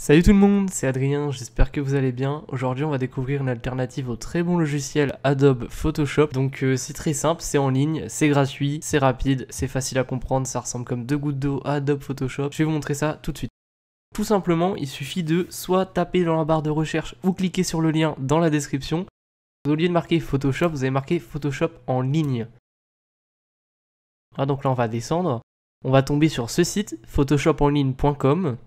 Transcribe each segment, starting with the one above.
Salut tout le monde, c'est Adrien, j'espère que vous allez bien. Aujourd'hui on va découvrir une alternative au très bon logiciel Adobe Photoshop. Donc euh, c'est très simple, c'est en ligne, c'est gratuit, c'est rapide, c'est facile à comprendre, ça ressemble comme deux gouttes d'eau à Adobe Photoshop. Je vais vous montrer ça tout de suite. Tout simplement, il suffit de soit taper dans la barre de recherche ou cliquer sur le lien dans la description. Au lieu de marquer Photoshop, vous avez marqué Photoshop en ligne. Ah, donc là on va descendre. On va tomber sur ce site, photoshoponline.com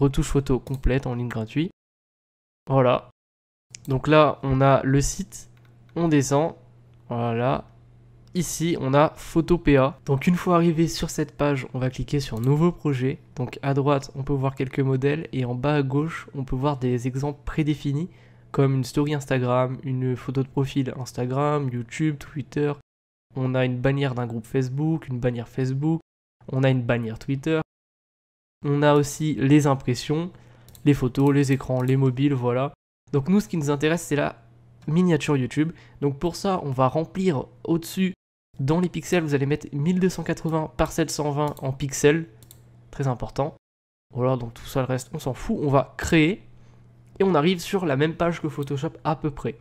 retouche photo complète en ligne gratuite. Voilà. Donc là, on a le site, on descend, voilà. Ici, on a Photopea. Donc une fois arrivé sur cette page, on va cliquer sur Nouveau projet. Donc à droite, on peut voir quelques modèles et en bas à gauche, on peut voir des exemples prédéfinis comme une story Instagram, une photo de profil Instagram, YouTube, Twitter. On a une bannière d'un groupe Facebook, une bannière Facebook, on a une bannière Twitter, on a aussi les impressions, les photos, les écrans, les mobiles, voilà. Donc nous, ce qui nous intéresse, c'est la miniature YouTube. Donc pour ça, on va remplir au-dessus, dans les pixels, vous allez mettre 1280 par 720 en pixels. Très important. Voilà, donc tout ça, le reste, on s'en fout. On va créer. Et on arrive sur la même page que Photoshop à peu près.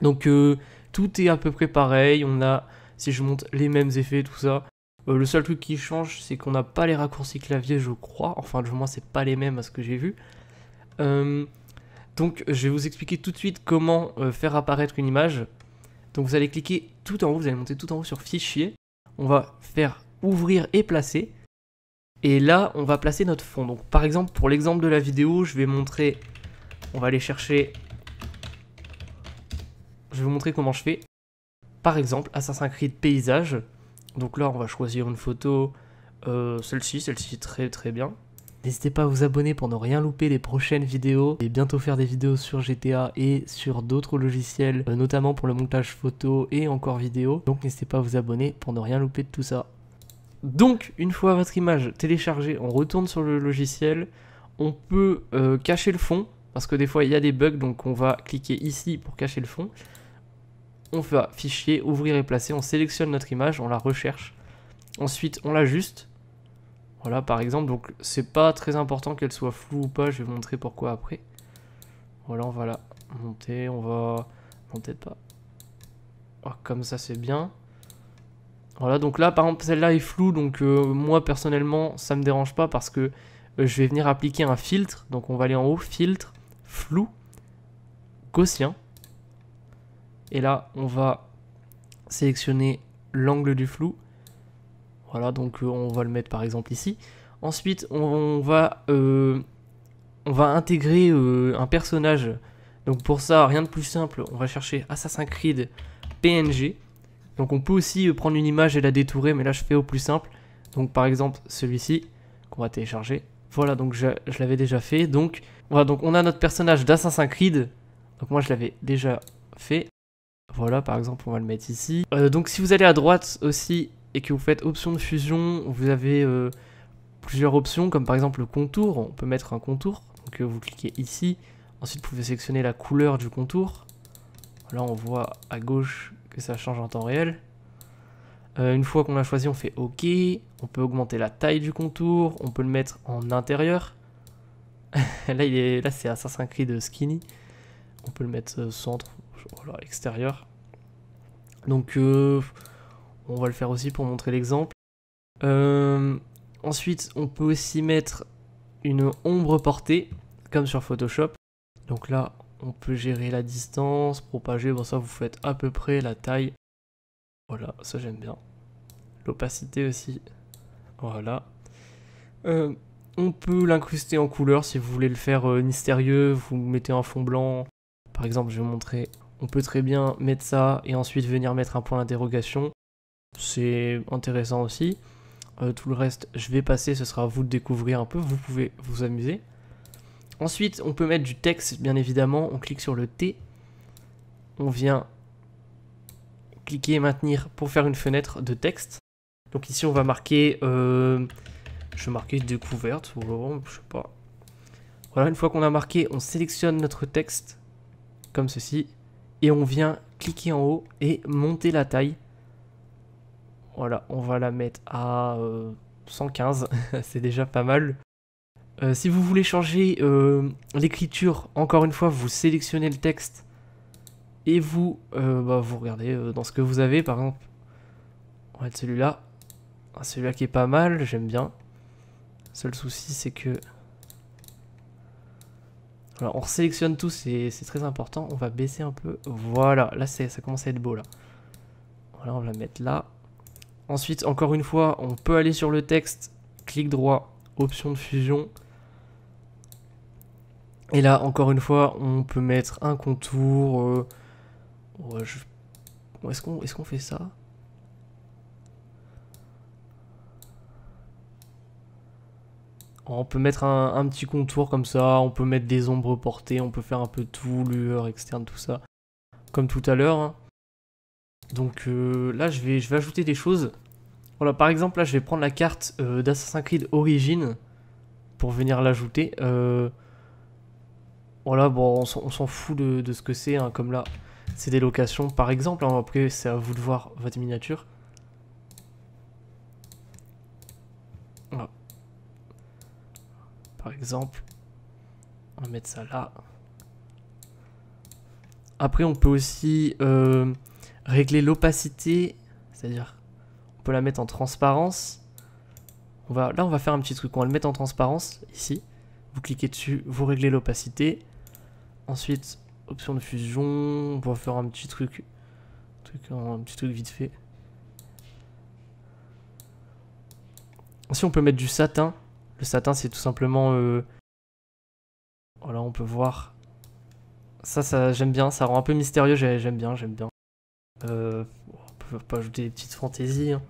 Donc euh, tout est à peu près pareil. On a, si je monte les mêmes effets, tout ça. Euh, le seul truc qui change, c'est qu'on n'a pas les raccourcis clavier, je crois. Enfin, du moins, c'est pas les mêmes à ce que j'ai vu. Euh, donc, je vais vous expliquer tout de suite comment euh, faire apparaître une image. Donc, vous allez cliquer tout en haut, vous allez monter tout en haut sur Fichier. On va faire Ouvrir et Placer. Et là, on va placer notre fond. Donc, par exemple, pour l'exemple de la vidéo, je vais montrer... On va aller chercher... Je vais vous montrer comment je fais. Par exemple, Assassin's Creed Paysage. Donc là, on va choisir une photo. Euh, celle-ci, celle-ci très très bien. N'hésitez pas à vous abonner pour ne rien louper les prochaines vidéos et bientôt faire des vidéos sur GTA et sur d'autres logiciels, euh, notamment pour le montage photo et encore vidéo. Donc n'hésitez pas à vous abonner pour ne rien louper de tout ça. Donc une fois votre image téléchargée, on retourne sur le logiciel. On peut euh, cacher le fond parce que des fois il y a des bugs donc on va cliquer ici pour cacher le fond on fait fichier, ouvrir et placer, on sélectionne notre image, on la recherche. Ensuite, on l'ajuste. Voilà, par exemple, donc c'est pas très important qu'elle soit floue ou pas, je vais vous montrer pourquoi après. Voilà, on va la monter, on va... monter pas. Oh, comme ça, c'est bien. Voilà, donc là, par exemple, celle-là est floue, donc euh, moi, personnellement, ça me dérange pas parce que euh, je vais venir appliquer un filtre. Donc on va aller en haut, filtre, flou, gaussien. Et là, on va sélectionner l'angle du flou. Voilà, donc euh, on va le mettre par exemple ici. Ensuite, on, va, euh, on va intégrer euh, un personnage. Donc pour ça, rien de plus simple, on va chercher Assassin's Creed PNG. Donc on peut aussi prendre une image et la détourer, mais là je fais au plus simple. Donc par exemple celui-ci qu'on va télécharger. Voilà, donc je, l'avais déjà fait. Donc, voilà, donc on a notre personnage d'Assassin's Creed. Donc moi je l'avais déjà fait. Voilà, par exemple, on va le mettre ici. Euh, donc si vous allez à droite aussi et que vous faites option de fusion, vous avez euh, plusieurs options, comme par exemple le contour. On peut mettre un contour, donc euh, vous cliquez ici. Ensuite, vous pouvez sélectionner la couleur du contour. Là, on voit à gauche que ça change en temps réel. une fois qu'on a choisi, on fait OK. On peut augmenter la taille du contour. On peut le mettre en intérieur. là, il est, là, c'est Assassin's Creed skinny. On peut le mettre centre, voilà, oh extérieur. Donc euh, on va le faire aussi pour montrer l'exemple. Euh, ensuite, on peut aussi mettre une ombre portée, comme sur Photoshop. Donc là, on peut gérer la distance, propager, bon ça vous faites à peu près la taille. Voilà, ça j'aime bien. L'opacité aussi, voilà. Euh, on peut l'incruster en couleur si vous voulez le faire mystérieux, vous mettez un fond blanc. Par exemple, je vais montrer, on peut très bien mettre ça et ensuite venir mettre un point d'interrogation. C'est intéressant aussi. Euh, tout le reste, je vais passer, ce sera à vous de découvrir un peu, vous pouvez vous amuser. Ensuite, on peut mettre du texte, bien évidemment. On clique sur le T. On vient cliquer et maintenir pour faire une fenêtre de texte. Donc ici, on va marquer... Euh, je vais marquer découverte, ou je sais pas. Voilà, une fois qu'on a marqué, on sélectionne notre texte, comme ceci et on vient cliquer en haut et monter la taille. Voilà, on va la mettre à 115, euh, c'est déjà pas mal. Euh, si vous voulez changer euh, l'écriture, encore une fois, vous sélectionnez le texte et vous, bah, vous regardez dans ce que vous avez. Par exemple, on va celui-là. Ah, celui-là qui est pas mal, j'aime bien. Seul souci, c'est que on sélectionne tout, c'est très important. On va baisser un peu. Voilà, là ça commence à être beau là. Voilà, on va mettre là. Ensuite, encore une fois, on peut aller sur le texte, clic droit, option de fusion. Et là, encore une fois, on peut mettre un contour. Euh, est-ce qu'on fait ça on peut mettre un, petit contour comme ça, on peut mettre des ombres portées, on peut faire un peu tout, lueur externe, tout ça, comme tout à l'heure. Hein. Donc euh, là, je vais, je vais ajouter des choses. Voilà, par exemple, là, je vais prendre la carte euh, d'Assassin's Creed Origin pour venir l'ajouter. Euh, voilà, bon, on s'en fout de, ce que c'est, hein, comme là, c'est des locations, par exemple. Hein, après, c'est à vous de voir votre miniature. On va mettre ça là. Après, on peut aussi euh, régler l'opacité, c'est-à-dire on peut la mettre en transparence. On va, là, on va faire un petit truc, on va le mettre en transparence, ici. Vous cliquez dessus, vous réglez l'opacité. Ensuite, option de fusion, on va faire un petit truc, un, petit truc vite fait. si on peut mettre du satin. Le satin, c'est tout simplement... Euh, voilà, on peut voir. Ça, ça j'aime bien, ça rend un peu mystérieux, j'aime bien, j'aime bien. Euh, on peut pas ajouter des petites fantaisies. Hein.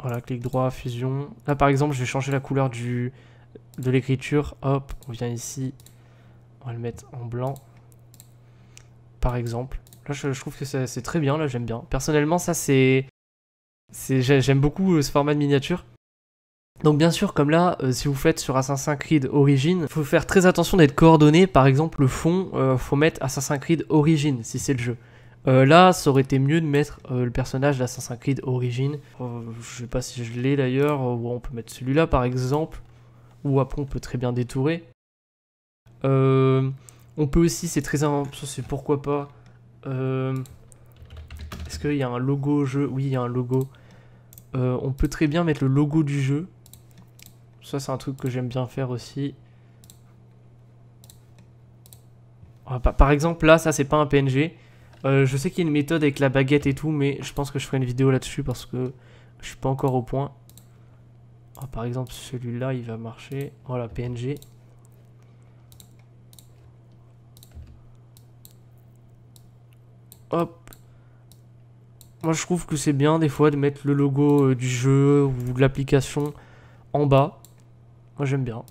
Voilà, clic droit, fusion. Là, par exemple, je vais changer la couleur du, de l'écriture. Hop, on vient ici. On va le mettre en blanc par exemple. Là, je, trouve que c'est très bien, là, j'aime bien. Personnellement, ça, c'est... J'aime beaucoup euh, ce format de miniature. Donc bien sûr, comme là, euh, si vous faites sur Assassin's Creed Origin, faut faire très attention d'être coordonné. Par exemple, le fond, euh, faut mettre Assassin's Creed Origin si c'est le jeu. là, ça aurait été mieux de mettre le personnage d'Assassin's Creed Origin. je sais pas si je l'ai d'ailleurs. on peut mettre celui-là par exemple. Ou après, on peut très bien détourer. On peut aussi, c'est très important, c'est pourquoi pas. Euh, est-ce qu'il y a un logo jeu Oui, il y a un logo. Euh, on peut très bien mettre le logo du jeu. Ça, c'est un truc que j'aime bien faire aussi. Ah, par exemple, là, ça, c'est pas un PNG. Euh, je sais qu'il y a une méthode avec la baguette et tout, mais je pense que je ferai une vidéo là-dessus parce que je suis pas encore au point. Ah, par exemple, celui-là, il va marcher. Voilà, PNG. Hop. Moi, je trouve que c'est bien des fois de mettre le logo euh, du jeu ou de l'application en bas. Moi, j'aime bien.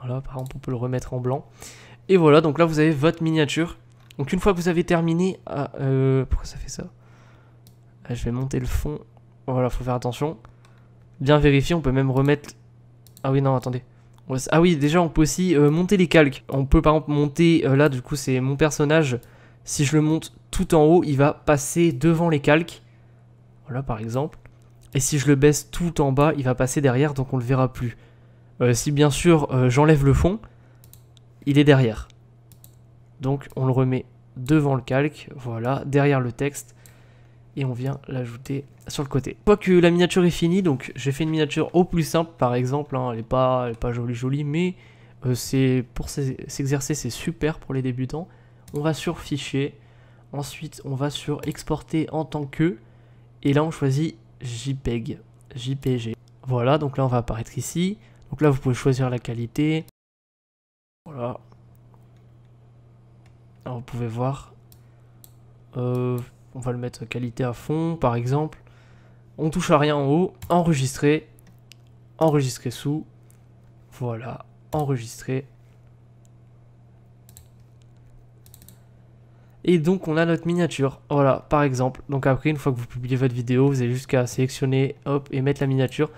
Voilà, par exemple, on peut le remettre en blanc. Et voilà, donc là, vous avez votre miniature. Donc, une fois que vous avez terminé... Ah, euh, pourquoi ça fait ça ah, Je vais monter le fond. Voilà, faut faire attention. Bien vérifier, on peut même remettre... Ah oui, non, attendez. Ah oui, déjà, on peut aussi euh, monter les calques. On peut, par exemple, monter... là, du coup, c'est mon personnage si je le monte tout en haut, il va passer devant les calques. Voilà par exemple. Et si je le baisse tout en bas, il va passer derrière, donc on le verra plus. Euh, si bien sûr euh, j'enlève le fond, il est derrière. Donc on le remet devant le calque, voilà, derrière le texte. Et on vient l'ajouter sur le côté. Quoique que la miniature est finie, donc j'ai fait une miniature au plus simple par exemple, hein, elle, n'est pas, est pas jolie jolie, mais euh, c'est pour s'exercer c'est super pour les débutants on va sur fichier, ensuite on va sur exporter en tant que, et là on choisit JPEG, JPG. Voilà, donc là on va apparaître ici, donc là vous pouvez choisir la qualité, voilà. Alors vous pouvez voir, euh, on va le mettre qualité à fond par exemple, on touche à rien en haut, enregistrer, enregistrer sous, voilà, enregistrer, Et donc on a notre miniature, voilà par exemple. Donc après une fois que vous publiez votre vidéo, vous avez juste qu'à sélectionner hop, et mettre la miniature.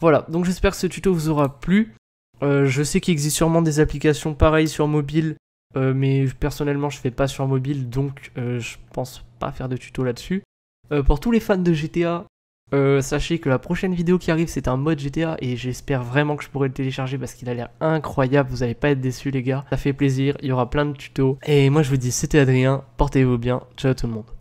Voilà, donc j'espère que ce tuto vous aura plu. Euh, je sais qu'il existe sûrement des applications pareilles sur mobile, euh, mais personnellement je ne fais pas sur mobile, donc euh, je pense pas faire de tuto là-dessus. Euh, pour tous les fans de GTA, euh, sachez que la prochaine vidéo qui arrive, c'est un mode GTA et j'espère vraiment que je pourrai le télécharger parce qu'il a l'air incroyable. Vous allez pas être déçus, les gars. Ça fait plaisir. Il y aura plein de tutos. Et moi, je vous dis, c'était Adrien. Portez-vous bien. Ciao tout le monde.